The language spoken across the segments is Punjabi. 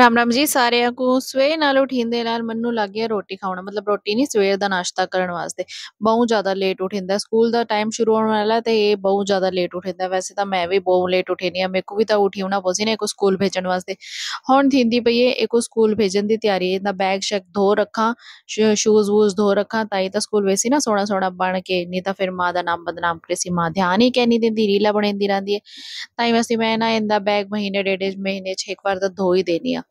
ਰਾਮ ਰਾਮ ਜੀ ਸਾਰਿਆਂ ਨੂੰ ਸਵੇਰ ਨਾਲ ਉਠਿੰਦੇ ਨਾਲ ਮਨ ਲੱਗ ਗਿਆ ਰੋਟੀ ਖਾਉਣਾ ਮਤਲਬ ਰੋਟੀ ਨਹੀਂ ਸਵੇਰ ਦਾ ਨਾਸ਼ਤਾ ਕਰਨ ਵਾਸਤੇ ਬਹੁਤ ਜ਼ਿਆਦਾ ਲੇਟ ਉਠਿੰਦਾ ਸਕੂਲ ਦਾ ਟਾਈਮ ਸ਼ੁਰੂ ਹੋਣ ਵਾਲਾ ਤੇ ਇਹ ਬਹੁਤ ਜ਼ਿਆਦਾ ਲੇਟ ਉਠਿੰਦਾ ਵੈਸੇ ਤਾਂ ਮੈਂ ਵੀ ਬਹੁਤ ਲੇਟ ਉਠੇਨੀ ਆ ਮੈਨੂੰ ਵੀ ਤਾਂ ਉਠੀ ਹੋਣਾ ਪੋਸੀ ਨੇ ਕੋ ਸਕੂਲ ਭੇਜਣ ਵਾਸਤੇ ਹੁਣ ਥਿੰਦੀ ਪਈ ਇਹ ਕੋ ਸਕੂਲ ਭੇਜਣ ਦੀ ਤਿਆਰੀ ਇਹਦਾ ਬੈਗ ਸ਼ੈਕ ਧੋ ਰੱਖਾਂ ਸ਼ੂਜ਼ ਵੂਜ਼ ਧੋ ਰੱਖਾਂ ਤਾਂ ਇਹ ਤਾਂ ਸਕੂਲ ਵੇਸੀ ਨਾ ਸੋਣਾ ਸੋਣਾ ਬਣ ਕੇ ਨਹੀਂ ਤਾਂ ਫਿਰ ਮਾਂ ਦਾ ਨਾਮ ਬਦਨਾਮ ਕਰੇ ਸੀ ਮਾਂ ਧਿਆਨ ਹੀ ਕਹਿਨੀ ਦਿੰਦੀ ਰੀਲਾ ਬਣੇਂਦੀ ਰਹਿੰਦੀ ਹੈ ਤਾਂ ਹੀ ਵੈਸੇ ਮੈਂ ਨਾ ਇਹਦਾ ਬੈਗ ਮਹੀਨੇ ਡੇਢ ਮਹੀਨੇ ਛੇਕ ਵਾਰ ਤਾਂ ਧੋ ਹੀ ਦੇਣੀ ਆ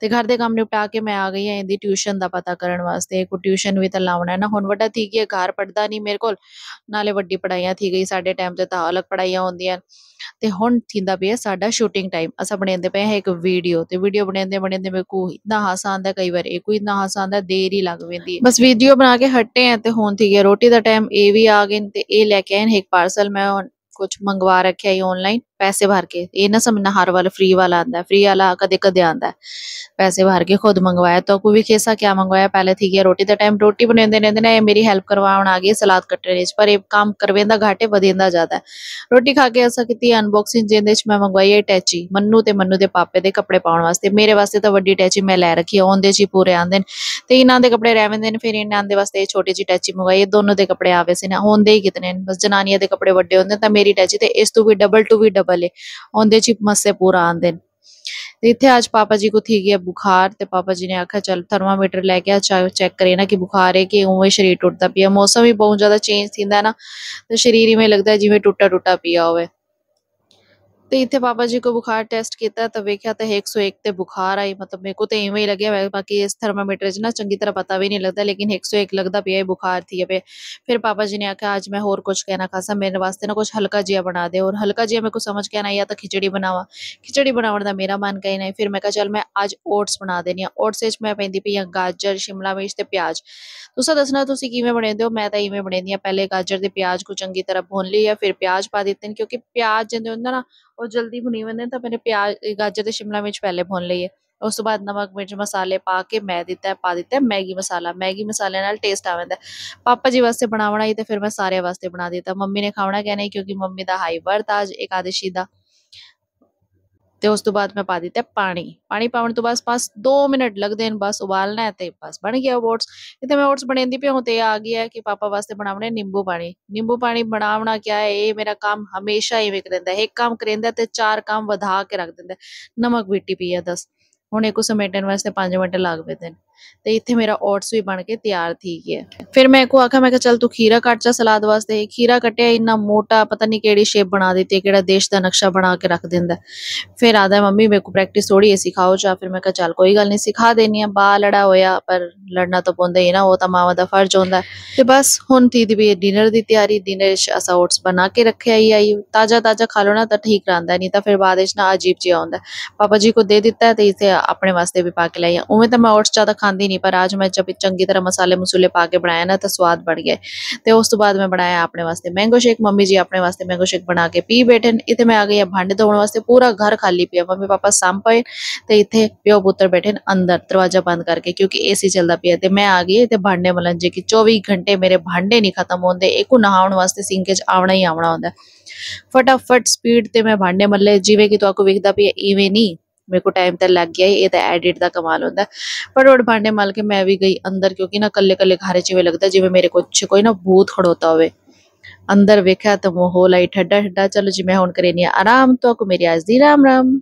ਤੇ ਘਰ ਦੇ ਕੰਮ ਨਿਪਟਾ ਕੇ ਮੈਂ ਆ ਗਈ ਹਾਂ ਇਹਦੀ ਟਿਊਸ਼ਨ ਦਾ ਪਤਾ ਕਰਨ ਵਾਸਤੇ ਕੋ ਟਿਊਸ਼ਨ ਵੀ ਤਾਂ ਲਾਉਣਾ ਨਾ ਹੁਣ ਵੱਡਾ ਥੀ ਗਿਆ ਘਰ ਪੜਦਾ ਨਹੀਂ ਮੇਰੇ ਕੋਲ ਨਾਲੇ ਵੱਡੀ ਪੜਾਈਆਂ ਥੀ ਗਈ ਸਾਡੇ ਟਾਈਮ ਤੇ ਤਾਂ ਅਲੱਗ ਪੜਾਈਆਂ ਹੁੰਦੀਆਂ ਤੇ ਹੁਣ ਥਿੰਦਾ ਪਿਆ ਸਾਡਾ ਸ਼ੂਟਿੰਗ ਟਾਈਮ ਅਸਾਂ ਬਣਾਉਂਦੇ ਪਏ ਹੈ ਇੱਕ ਵੀਡੀਓ ਤੇ ਵੀਡੀਓ ਬਣਾਉਂਦੇ ਬਣਾਉਂਦੇ ਮੇਰੇ ਕੋ ਇਤਨਾ ਹਾਸਾ ਆਂਦਾ ਕਈ ਵਾਰ ਇਹ ਕੋਈ ਇਤਨਾ ਹਾਸਾ ਆਂਦਾ ਦੇਰ ਹੀ ਲੱਗ ਪੈਂਦੀ ਬਸ ਵੀਡੀਓ ਬਣਾ ਕੇ ਹਟੇ ਆ ਤੇ ਹੁਣ ਥੀ ਗਿਆ ਰੋਟੀ ਦਾ ਟਾਈਮ ਇਹ ਵੀ ਆ ਗਏ ਤੇ ਇਹ ਲੈ ਕੇ ਆਏ ਇੱਕ ਪਾਰਸਲ ਮੈਂ ਕੁਝ ਮੰਗਵਾ ਰੱਖਿਆ ਹੀ ਆਨਲਾਈਨ ਪੈਸੇ ਭਰ ਕੇ ਇਹ ਨਾ ਸਮਝਣਾ ਹਰ ਵਾਰ ਫ੍ਰੀ ਵਾਲਾ ਆਂਦਾ ਫ੍ਰੀ ਵਾਲਾ ਕਦੇ ਕਦੇ ਆਂਦਾ ਪੈਸੇ ਭਰ ਕੇ ਖੁਦ ਮੰਗਵਾਇਆ ਤਾਂ ਕੋਈ ਵੀ ਕਿਸਾ ਕਿਆ ਮੰਗਵਾਇਆ ਪਹਿਲੇ ਥੀ ਗਿਆ ਰੋਟੀ ਦਾ ਟਾਈਮ ਰੋਟੀ ਬਣਾਉਂਦੇ ਰਹਿੰਦੇ ਨੇ ਮੇਰੀ ਹੈਲਪ ਕਰਵਾਉਣ ਆ ਗਈ ਸਲਾਦ ਕੱਟਣ ਵਿੱਚ ਪਰ ਇਹ ਕੰਮ ਕਰਵੇਂਦਾ ਘਾਟੇ ਵਧੇਂਦਾ ਜ਼ਿਆਦਾ ਰੋਟੀ ਖਾ ਕੇ ਅਸਾਂ ਕੀਤੀ ਅਨਬਾਕਸਿੰਗ ਜਿੰਦੇ ਵਿੱਚ ਮੈਂ ਮੰਗਵਾਈ ਹੈ ਟੈਚੀ ਮੰਨੂ ਤੇ ਮੰਨੂ ਦੇ ਪਾਪੇ ਦੇ ਕੱਪੜੇ ਪਾਉਣ ਵਾਸਤੇ ਮੇਰੇ ਵਾਸਤੇ ਤਾਂ ਵੱਡੀ ਟੈਚੀ ਮੈਂ ਲੈ ਰੱਖੀ ਆਉਂਦੇ ਜੀ ਪੂਰੇ ਆਂਦੇ ਨੇ ਤੇ ਇਹਨਾਂ ਦੇ ਕੱਪੜੇ ਰਹਿਵੰਦੇ ਨੇ ਫਿਰ ਇਹਨਾਂ ਦੇ ਵਾਸਤੇ ਛੋਟੀ ਜੀ ਟੈਚੀ ਮੰਗਵਾਈ ਹੈ ਦੋਨੋਂ ਦੇ ਕੱਪੜੇ ਆਵੇ ਸੀ ਨਾ ਹੁੰਦੇ ਹੀ ਕਿਤਨੇ ਬਸ ਜਨਾਨੀਆਂ ਦੇ ਕੱਪੜੇ ਵੱਡੇ ਹੁੰਦੇ ਤਾਂ ਮੇਰੇ ਹੈ ਜੀ ਤੇ ਇਸ ਤੋਂ ਵੀ ਡਬਲ ਟੂ ਵੀ ਡਬਲ ਹੈ ਉਹਦੇ ਚ ਮਸੇ ਪੂਰਾ ਆਂਦੇ ਨੇ ਤੇ ਇੱਥੇ ਅੱਜ ਪਾਪਾ ਜੀ ਕੋ ਥੀ ਗਿਆ ਬੁਖਾਰ ਤੇ ਪਾਪਾ ਜੀ ਨੇ ਆਖਿਆ ਚਲ ਥਰਮਾਮੀਟਰ ਲੈ ਕੇ ਆ ਚੈੱਕ ਕਰੇ ਨਾ ਕਿ ਬੁਖਾਰ ਹੈ ਕਿ ਉਵੇਂ ਸਰੀਰ ਟੁੱਟਦਾ ਪਿਆ ਮੌਸਮ ਵੀ ਬਹੁਤ ਜ਼ਿਆਦਾ ਚੇਂਜ ਥਿੰਦਾ ਨਾ ਤੇ ਸਰੀਰ ਹੀ ਮੇ ਲੱਗਦਾ ਜਿਵੇਂ ਟੁੱਟਾ ਟੁੱਟਾ ਪਿਆ ਹੋਵੇ तो इतने बाबा जी को बुखार टेस्ट किया तो वेख्या तो एक सौ एक बुखार आई मतलब मेरे को तो इवें ही लगे बाकी इस थर्मामीटर ना चंकी तरह पता भी नहीं लगता लेकिन एक सौ एक लगता पे बुखार थी पे फिर पापा जी ने आख्या अज मैं होर कुछ कहना खासा मेरे वास्ते ना कुछ हल्का जिया बना दे और हल्का जिया मेरे को समझ कहना या तो खिचड़ी बनावा खिचड़ी बनाव का मेरा मन कहीं नहीं फिर मैं कहा चल मैं अज ओट्स बना देनी ओट्स मैं पीती पी हाँ गाजर शिमला मिर्च से प्याज तुसा दसना तुम किमें बने दो मैं तो इवें बने पहले गाजर के प्याज को चंकी तरह भुन ली या फिर प्याज पा दिते क्योंकि प्याज जो ना ਉਹ ਜਲਦੀ ਭੁੰਨੀ ਵੰਦੇ ਤਾਂ ਮੈਨੇ ਪਿਆਜ਼ ਗਾਜਰ ਤੇ ਸ਼ਿਮਲਾ ਮਿਰਚ ਪਹਿਲੇ ਭੁੰਨ ਲਈਏ ਉਸ ਤੋਂ ਬਾਅਦ ਨਮਕ ਮਿਰਚ ਮਸਾਲੇ ਪਾ ਕੇ ਮੈਂ ਦਿੱਤਾ ਪਾ ਦਿੱਤਾ ਮੈਗੀ ਮਸਾਲਾ ਮੈਗੀ ਮਸਾਲੇ ਨਾਲ ਟੇਸਟ ਆਵੰਦਾ ਪਾਪਾ ਜੀ ਵਾਸਤੇ ਬਣਾਵਣਾ ਹੀ ਤੇ ਫਿਰ ਮੈਂ ਸਾਰਿਆਂ ਵਾਸਤੇ ਬਣਾ ਦਿੱਤਾ ਮੰਮੀ ਨੇ ਖਾਣਾ ਕਹਿਣਾ ਕਿਉਂਕਿ ਮੰਮੀ ਦਾ ਹਾਈ ਵਰਤ ਅੱਜ ਆਦੇਸ਼ੀ ਦਾ ਤੇ ਉਸ ਤੋਂ ਬਾਅਦ ਮੈਂ ਪਾ ਦਿੱਤਾ ਪਾਣੀ ਪਾਣੀ ਪਾਉਣ ਤੋਂ ਬਾਅਦ ਬਸ 2 ਮਿੰਟ ਲੱਗਦੇ ਨੇ ਬਸ ਉਬਾਲਣਾ ਹੈ ਤੇ ਬਸ ਬਣ ਗਿਆ ਓਟਸ ਇਤੇ ਮੈਂ ਓਟਸ ਬਣਾਉਂਦੀ ਪਿਆ ਹਾਂ ਤੇ ਆ ਗਿਆ ਕਿ ਪਾਪਾ ਵਾਸਤੇ ਬਣਾਉਣੇ ਨਿੰਬੂ ਪਾਣੀ ਨਿੰਬੂ ਪਾਣੀ ਬਣਾਉਣਾ ਕਿਹਾ ਹੈ ਇਹ ਮੇਰਾ ਕੰਮ ਹਮੇਸ਼ਾ ਹੀ ਵਿਕਰਦਾ ਹੈ ਇੱਕ ਕੰਮ ਕਰਿੰਦਾ ਤੇ ਚਾਰ ਕੰਮ ਵਧਾ ਕੇ ਰੱਖ ਦਿੰਦਾ ਨਮਕ ਵੀ ਟਿਪੀਆ ਦਸ ਹੁਣ ਇਹ ਕੋ ਸਮੇਟਣ ਵਾਸਤੇ 5 ਮਿੰਟ ਲੱਗ ਨੇ ਤੇ ਇੱਥੇ ਮੇਰਾ ਓਟਸ ਵੀ ਬਣ ਕੇ ਤਿਆਰ ਥੀ ਗਿਆ ਫਿਰ ਮੈਂ ਕੋ ਆਖਾ ਮੈਂ ਕਿਹਾ ਚਲ ਤੂੰ ਖੀਰਾ ਕੱਟ ਜਾ ਸਲਾਦ ਵਾਸਤੇ ਖੀਰਾ ਕਟਿਆ ਇੰਨਾ ਮੋਟਾ ਪਤਾ ਨਹੀਂ ਕਿਹੜੀ ਸ਼ੇਪ ਬਣਾ ਦਿੱਤੀ ਕਿਹੜਾ ਦੇਸ਼ ਦਾ ਨਕਸ਼ਾ ਬਣਾ ਕੇ ਰੱਖ ਦਿੰਦਾ ਫਿਰ ਆਦਾ ਮੰਮੀ ਮੇਰੇ ਕੋ ਪ੍ਰੈਕਟਿਸ ਥੋੜੀ ਐ ਸਿਖਾਓ ਜਾਂ ਫਿਰ ਮੈਂ ਕਿਹਾ ਚਲ ਕੋਈ ਗੱਲ ਨਹੀਂ ਸਿਖਾ ਦੇਣੀ ਆ ਬਾ ਲੜਾ ਹੋਇਆ ਪਰ ਲੜਨਾ ਤਾਂ ਪੁੰਦਾ ਹੀ ਨਾ ਉਹ ਤਾਂ ਮਾਵਾ ਦਾ ਫਰਜ਼ ਹੁੰਦਾ ਤੇ ਬਸ ਹੁਣ ਤੀ ਦੀ ਵੀ ਡਿਨਰ ਦੀ ਤਿਆਰੀ ਡਿਨਰ ਚ ਅਸਾ ਓਟਸ ਬਣਾ ਕੇ ਰੱਖਿਆ ਹੀ ਆਈ ਤਾਜ਼ਾ ਤਾਜ਼ਾ ਖਾ ਲੋ ਨਾ ਤਾਂ ਠੀਕ ਰਹਿੰਦਾ ਨਹੀਂ ਤਾਂ ਫਿਰ ਬਾਅਦ ਵਿੱਚ ਨਾ ਅਜੀਬ ਜਿਹਾ ਹੁੰਦਾ ਪਾਪਾ ਜੀ ਕੋ ਦੇ ਦਿੱਤਾ ਤੇ ਇਸੇ ਆਪਣੇ ਵਾਸਤੇ ਵੀ ਪਾ ਕੇ ਲਈ ਆ ਉਵੇਂ ਤਾਂ ਮੈਂ ਓਟਸ ਜ਼ਿਆਦਾ ਖਾਂਦੀ ਨਹੀਂ ਪਰ ਅੱਜ ਮੈਂ ਜਬ ਚੰਗੀ ਤਰ੍ਹਾਂ ਮਸਾਲੇ ਮਸੂਲੇ ਪਾ ਕੇ ਬਣਾਇਆ ਨਾ ਤਾਂ ਸਵਾਦ ਬਣ ਗਿਆ ਤੇ ਉਸ ਤੋਂ ਬਾਅਦ ਮੈਂ ਬਣਾਇਆ ਆਪਣੇ ਵਾਸਤੇ ਮੈਂਗੋ ਸ਼ੇਕ ਮੰਮੀ ਜੀ ਆਪਣੇ ਵਾਸਤੇ ਮੈਂਗੋ ਸ਼ੇਕ ਬਣਾ ਕੇ ਪੀ ਬੈਠੇ ਇੱਥੇ ਮੈਂ ਆ ਗਈ ਆ ਭਾਂਡੇ ਧੋਣ ਵਾਸਤੇ ਪੂਰਾ ਘਰ ਖਾਲੀ ਪਿਆ ਮੰਮੀ ਪਾਪਾ ਸਾਂਭ ਪਏ ਤੇ ਇੱਥੇ ਪਿਓ ਪੁੱਤਰ ਬੈਠੇ ਨੇ ਅੰਦਰ ਦਰਵਾਜ਼ਾ ਬੰਦ ਕਰਕੇ ਕਿਉਂਕਿ ਏਸੀ ਚੱਲਦਾ ਪਿਆ ਤੇ ਮੈਂ ਆ ਗਈ ਤੇ ਭਾਂਡੇ ਮਲਣ ਜੇ ਕਿ 24 ਘੰਟੇ ਮੇਰੇ ਭਾਂਡੇ ਨਹੀਂ ਖਤਮ ਹੁੰਦੇ ਇੱਕੋ ਨਹਾਉਣ ਵਾਸਤੇ ਸਿੰਕ 'ਚ ਆਉਣਾ ਹੀ ਆਉਣਾ ਹੁੰਦਾ ਫਟਾਫਟ ਸਪੀਡ ਤੇ ਮੈਂ ਭਾਂਡੇ ਮੱਲੇ ਜਿਵੇਂ ਕਿ ਤੁਹਾਨੂੰ ਵੇਖਦਾ ਪਿਆ ਇਵੇਂ ਨਹੀਂ ਮੇਰੇ ਕੋ ਟਾਈਮ ਤਾਂ ਲੱਗ ਗਿਆ ਇਹ ਤਾਂ ਐਡਿਟ ਦਾ ਕਮਾਲ ਹੁੰਦਾ ਪਰ ਉਹ ਭਾਂਡੇ ਮਲ ਕੇ ਮੈਂ ਵੀ ਗਈ ਅੰਦਰ ਕਿਉਂਕਿ ਨਾ ਕੱਲੇ ਕੱਲੇ ਘਾਰੇ ਜਿਵੇਂ ਲੱਗਦਾ ਜਿਵੇਂ ਮੇਰੇ ਕੁਛ ਕੋਈ ਨਾ ਭੂਤ ਖੜੋਤਾ ਹੋਵੇ ਅੰਦਰ ਵੇਖਿਆ ਤਾਂ ਮਾਹੌਲ ਹੀ ਠੱਡਾ ਠੱਡਾ ਚਲੋ ਜੀ ਮੈਂ ਹੁਣ ਕਰੇਨੀ ਆਰਾਮ ਤੋਂ ਕੋ ਮੇਰੀ ਅੱਜ ਦੀ ਰਾਮ ਰਾਮ